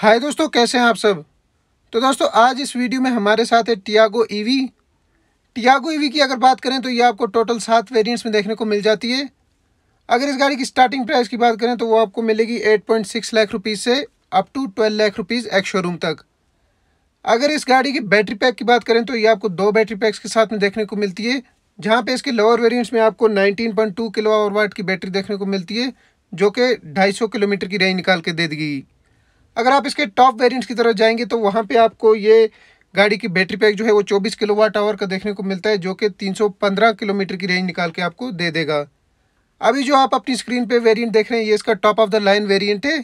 हाय दोस्तों कैसे हैं आप सब तो दोस्तों आज इस वीडियो में हमारे साथ है टियागो ईवी टियागो ईवी की अगर बात करें तो ये आपको टोटल सात वेरिएंट्स में देखने को मिल जाती है अगर इस गाड़ी की स्टार्टिंग प्राइस की बात करें तो वो आपको मिलेगी 8.6 लाख रुपीज़ से up to 12 lakh rupees ex showroom तक अगर इस गाड़ी की बैटरी पैक की बात करें तो ये आपको दो बैटरी पैक्स के साथ में देखने को मिलती है जहाँ पर इसके लोअर वेरियंट्स में आपको नाइनटीन किलो आवर वाट की बैटरी देखने को मिलती है जो कि ढाई किलोमीटर की रेंज निकाल के दे देगी अगर आप इसके टॉप वेरियंट्स की तरफ जाएंगे तो वहाँ पर आपको ये गाड़ी की बैटरी पैक जो है वो 24 किलोवाट आवर का देखने को मिलता है जो कि 315 किलोमीटर की रेंज निकाल के आपको दे देगा अभी जो आप अपनी स्क्रीन पे वेरिएंट देख रहे हैं ये इसका top of the line variant है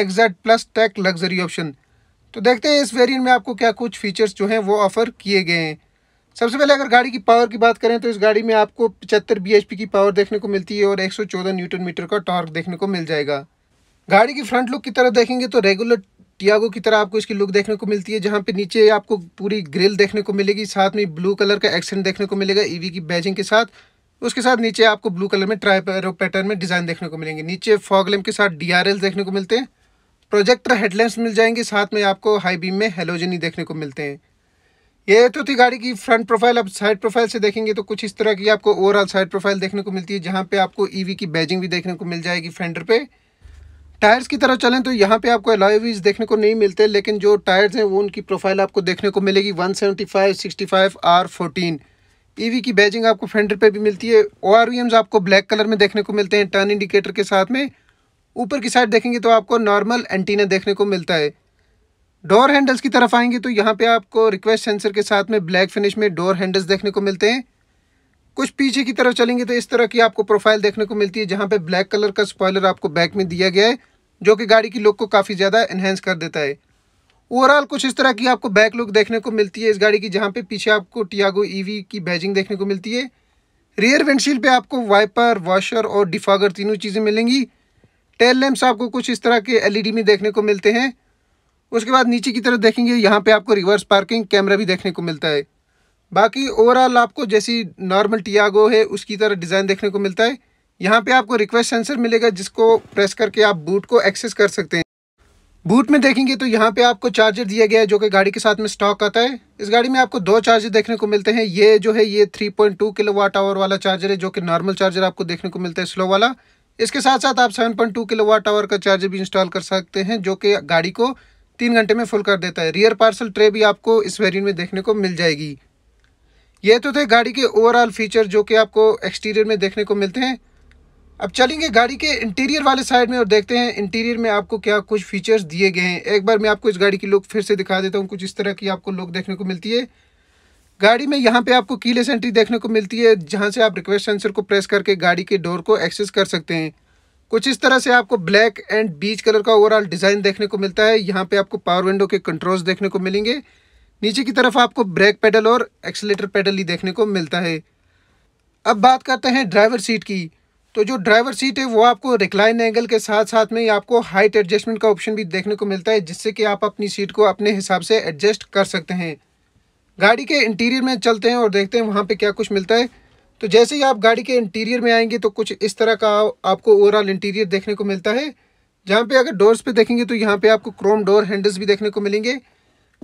XZ plus tech luxury option तो देखते हैं इस वेरिएंट में आपको क्या कुछ फीचर्स जो हैं वो ऑफ़र किए गए हैं सबसे पहले अगर गाड़ी की पावर की बात करें तो इस गाड़ी में आपको पचहत्तर बी की पावर देखने को मिलती है और एक न्यूटन मीटर का टॉर्क देखने को मिल जाएगा गाड़ी की फ्रंट लुक की तरफ देखेंगे तो रेगुलर टियागो की तरह आपको इसकी लुक देखने को मिलती है जहाँ पे नीचे आपको पूरी ग्रिल देखने को मिलेगी साथ में ब्लू कलर का एक्सेंट देखने को मिलेगा ईवी e की बैजिंग के साथ उसके साथ नीचे आपको ब्लू कलर में ट्राई पैटर्न में डिज़ाइन देखने को मिलेंगे नीचे फॉगलेम के साथ डी देखने को मिलते हैं प्रोजेक्टर हेडलैंड मिल जाएंगे साथ में आपको हाई बीम में हेलोजनी देखने को मिलते हैं ये तो थी गाड़ी की फ्रंट प्रोफाइल अब साइड प्रोफाइल से देखेंगे तो कुछ इस तरह की आपको ओवरऑल साइड प्रोफाइल देखने को मिलती है जहाँ पे आपको ईवी e की बैजिंग भी देखने को मिल जाएगी फेंडर पे टायर्स की तरफ चलें तो यहाँ पे आपको एलॉय देखने को नहीं मिलते लेकिन जो टायर्स हैं वो उनकी प्रोफाइल आपको देखने को मिलेगी 175, 65, ई वी की बैजिंग आपको फेंडर पे भी मिलती है ओ आपको ब्लैक कलर में देखने को मिलते हैं टर्न इंडिकेटर के साथ में ऊपर की साइड देखेंगे तो आपको नॉर्मल एंटीना देखने को मिलता है डोर हैंडल्स की तरफ आएंगे तो यहाँ पे आपको रिक्वेस्ट सेंसर के साथ में ब्लैक फिनिश में डोर हैंडल्स देखने को मिलते हैं कुछ पीछे की तरफ चलेंगे तो इस तरह की आपको प्रोफाइल देखने को मिलती है जहाँ पे ब्लैक कलर का स्पॉयलर आपको बैक में दिया गया है जो कि गाड़ी की लुक को काफ़ी ज़्यादा इन्हेंस कर देता है ओवरऑल कुछ इस तरह की आपको बैक लुक देखने को मिलती है इस गाड़ी की जहाँ पे पीछे आपको टियागो ईवी e की बैजिंग देखने को मिलती है रियर विंडशील्ड पे आपको वाइपर वॉशर और डिफागर तीनों चीज़ें मिलेंगी टेल लैम्प्स आपको कुछ इस तरह के एलईडी में देखने को मिलते हैं उसके बाद नीचे की तरफ देखेंगे यहाँ पर आपको रिवर्स पार्किंग कैमरा भी देखने को मिलता है बाकी ओवरऑल आपको जैसी नॉर्मल टियागो है उसकी तरह डिज़ाइन देखने को मिलता है यहाँ पे आपको रिक्वेस्ट सेंसर मिलेगा जिसको प्रेस करके आप बूट को एक्सेस कर सकते हैं बूट में देखेंगे तो यहाँ पे आपको चार्जर दिया गया है जो कि गाड़ी के साथ में स्टॉक आता है इस गाड़ी में आपको दो चार्जर देखने को मिलते हैं ये जो है ये 3.2 वाट आवर वाला चार्जर है जो कि नॉर्मल चार्जर आपको देखने को मिलता है स्लो वाला इसके साथ साथ आप 7.2 वाट आवर का चार्जर भी इंस्टॉल कर सकते हैं जो कि गाड़ी को तीन घंटे में फुल कर देता है रियर पार्सल ट्रे भी आपको इस वेरियंट में देखने को मिल जाएगी ये तो थे गाड़ी के ओवरऑल फीचर जो कि आपको एक्सटीरियर में देखने को मिलते हैं अब चलेंगे गाड़ी के इंटीरियर वाले साइड में और देखते हैं इंटीरियर में आपको क्या कुछ फीचर्स दिए गए हैं एक बार मैं आपको इस गाड़ी की लुक फिर से दिखा देता हूँ कुछ इस तरह की आपको लुक देखने को मिलती है गाड़ी में यहाँ पे आपको कीलेस एंट्री देखने को मिलती है जहाँ से आप रिक्वेस्ट सेंसर को प्रेस करके गाड़ी के डोर को एक्सेस कर सकते हैं कुछ इस तरह से आपको ब्लैक एंड बीच कलर का ओवरऑल डिज़ाइन देखने को मिलता है यहाँ पे आपको पावर विंडो के कंट्रोल्स देखने को मिलेंगे नीचे की तरफ आपको ब्रेक पेडल और एक्सीटर पेडल ही देखने को मिलता है अब बात करते हैं ड्राइवर सीट की तो जो ड्राइवर सीट है वो आपको रिक्लाइन एंगल के साथ साथ में आपको हाइट एडजस्टमेंट का ऑप्शन भी देखने को मिलता है जिससे कि आप अपनी सीट को अपने हिसाब से एडजस्ट कर सकते हैं गाड़ी के इंटीरियर में चलते हैं और देखते हैं वहाँ पे क्या कुछ मिलता है तो जैसे ही आप गाड़ी के इंटीरियर में आएंगे तो कुछ इस तरह का आपको ओवरऑल इंटीरियर देखने को मिलता है जहाँ पे अगर डोर्स पे देखेंगे तो यहाँ पे आपको क्रोम डोर हैंडल्स भी देखने को मिलेंगे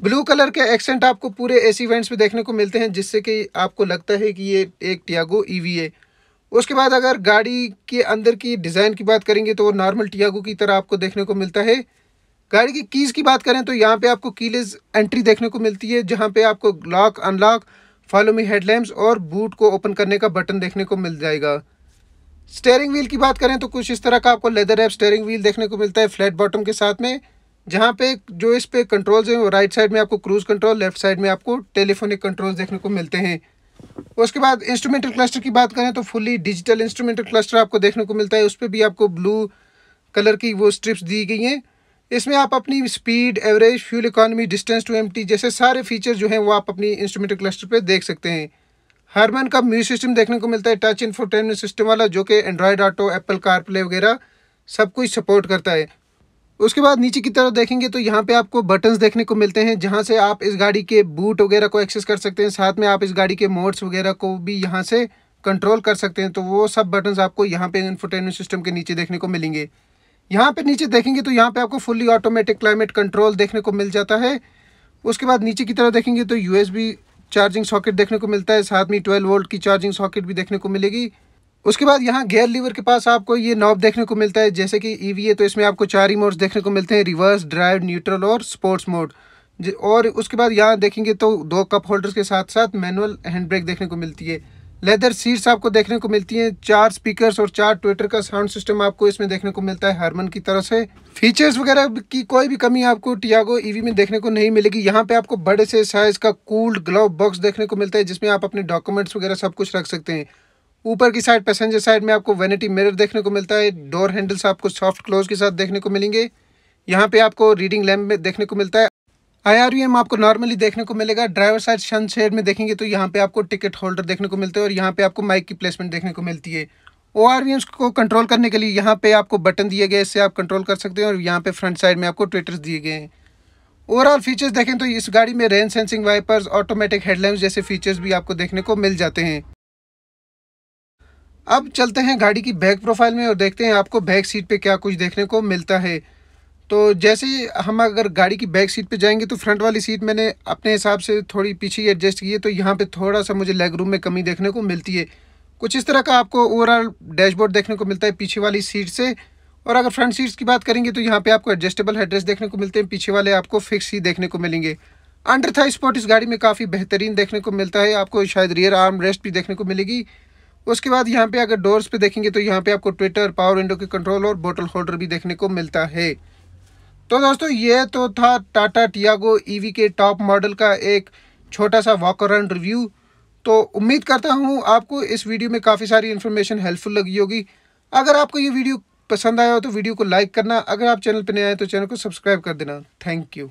ब्लू कलर के एक्सेंट आपको पूरे एसी वेंट्स पे देखने को मिलते हैं जिससे कि आपको लगता है कि ये एक टियागो ईवी e है उसके बाद अगर गाड़ी के अंदर की डिज़ाइन की बात करेंगे तो वो नॉर्मल टियागो की तरह आपको देखने को मिलता है गाड़ी की कीज़ की बात करें तो यहाँ पे आपको कीलेज एंट्री देखने को मिलती है जहाँ पे आपको lock unlock follow me headlamps और बूट को ओपन करने का बटन देखने को मिल जाएगा स्टेयरिंग व्हील की बात करें तो कुछ इस तरह का आपको लेदर एप स्टेयरिंग व्हील देखने को मिलता है फ्लैट बॉटम के साथ में जहाँ पे जो इस पे कंट्रोल्स हैं वो राइट साइड में आपको क्रूज़ कंट्रोल लेफ्ट साइड में आपको टेलीफोनिक कंट्रोल्स देखने को मिलते हैं उसके बाद इंस्ट्रूमेंटल क्लस्टर की बात करें तो फुली डिजिटल इंस्ट्रूमेंटल क्लस्टर आपको देखने को मिलता है उस पर भी आपको ब्लू कलर की वो स्ट्रिप्स दी गई हैं इसमें आप अपनी speed average fuel economy distance to एम जैसे सारे फीचर जो हैं वो आप अपनी इंस्ट्रूमेंटल क्लस्टर पर देख सकते हैं हारमन का म्यूजिक सिस्टम देखने को मिलता है टच इन्फोटेनमेंट सिस्टम वाला जो कि एंड्रॉयड ऑटो एप्पल कारप्ले वगैरह सब कुछ सपोर्ट करता है उसके बाद नीचे की तरफ देखेंगे तो यहाँ पे आपको बटन्स देखने को मिलते हैं जहाँ से आप इस गाड़ी के बूट वगैरह को एक्सेस कर सकते हैं साथ में आप इस गाड़ी के मोड्स वगैरह को भी यहाँ से कंट्रोल कर सकते हैं तो वो सब बटन्स आपको यहाँ पे इन्फोटेनमेंट सिस्टम के नीचे देखने को मिलेंगे यहाँ पे नीचे देखेंगे तो यहाँ पे आपको फुल्ली ऑटोमेटिक क्लाइमेट कंट्रोल देखने को मिल जाता है उसके बाद नीचे की तरफ देखेंगे तो यू चार्जिंग सॉकेट देखने को मिलता है साथ में ट्वेल्व वोल्ट की चार्जिंग सॉकेट भी देखने को मिलेगी उसके बाद यहाँ गेयर लीवर के पास आपको ये नॉब देखने को मिलता है जैसे कि ईवी e है तो इसमें आपको चार ही मोड्स देखने को मिलते हैं रिवर्स ड्राइव न्यूट्रल और स्पोर्ट्स मोड और उसके बाद यहाँ देखेंगे तो दो कप होल्डर्स के साथ साथ मैनुअल हैंड ब्रेक देखने को मिलती है लेदर सीट्स आपको देखने को मिलती हैं चार स्पीकर्स और चार ट्विटर का साउंड सिस्टम आपको इसमें देखने को मिलता है हारमन की तरफ से फीचर्स वगैरह की कोई भी कमी आपको टियागो ईवी e में देखने को नहीं मिलेगी यहाँ पे आपको बड़े से साइज का कूल्ड ग्लव बॉक्स देखने को मिलता है जिसमें आप अपने डॉक्यूमेंट्स वगैरह सब कुछ रख सकते हैं ऊपर की साइड पैसेंजर साइड में आपको वेनिटी मिरर देखने को मिलता है डोर हैंडल्स आपको सॉफ्ट क्लोज के साथ देखने को मिलेंगे यहाँ पे आपको रीडिंग लैम्प में देखने को मिलता है आईआरयूएम आपको नॉर्मली देखने को मिलेगा ड्राइवर साइड शन शेड में देखेंगे तो यहाँ पे आपको टिकट होल्डर देखने को मिलता है और यहाँ पे आपको माइक की प्लेसमेंट देखने को मिलती है ओ को कंट्रोल करने के लिए यहाँ पे आपको बटन दिए गए इससे आप कंट्रोल कर सकते हैं और यहाँ पे फ्रंट साइड में आपको ट्विटर्स दिए गए हैं ओवरऑल फीचर्स देखें तो इस गाड़ी में rain sensing wipers automatic headlights जैसे फीचर्स भी आपको देखने को मिल जाते हैं अब चलते हैं गाड़ी की बैक प्रोफाइल में और देखते हैं आपको बैक सीट पे क्या कुछ देखने को मिलता है तो जैसे हम अगर गाड़ी की बैक सीट पे जाएंगे तो फ्रंट वाली सीट मैंने अपने हिसाब से थोड़ी पीछे ही एडजस्ट की है तो यहाँ पे थोड़ा सा मुझे लेग रूम में कमी देखने को मिलती है कुछ इस तरह का आपको ओवरऑल डैशबोर्ड देखने को मिलता है पीछे वाली सीट से और अगर फ्रंट सीट्स की बात करेंगे तो यहाँ पर आपको एडजस्टेबल हेडरेस्ट देखने को मिलते हैं पीछे वाले आपको फिक्स ही देखने को मिलेंगे अंडर था स्पॉट इस गाड़ी में काफ़ी बेहतरीन देखने को मिलता है आपको शायद रियर आर्म रेस्ट भी देखने को मिलेगी उसके बाद यहाँ पे अगर डोर्स पे देखेंगे तो यहाँ पे आपको ट्विटर पावर विंडो के कंट्रोल और बोटल होल्डर भी देखने को मिलता है तो दोस्तों ये तो था टाटा टियागो ईवी के टॉप मॉडल का एक छोटा सा वॉक अराउंड रिव्यू तो उम्मीद करता हूँ आपको इस वीडियो में काफ़ी सारी इन्फॉर्मेशन हेल्पफुल लगी होगी अगर आपको ये वीडियो पसंद आया हो तो वीडियो को लाइक करना अगर आप चैनल पर नए आए तो चैनल को सब्सक्राइब कर देना थैंक यू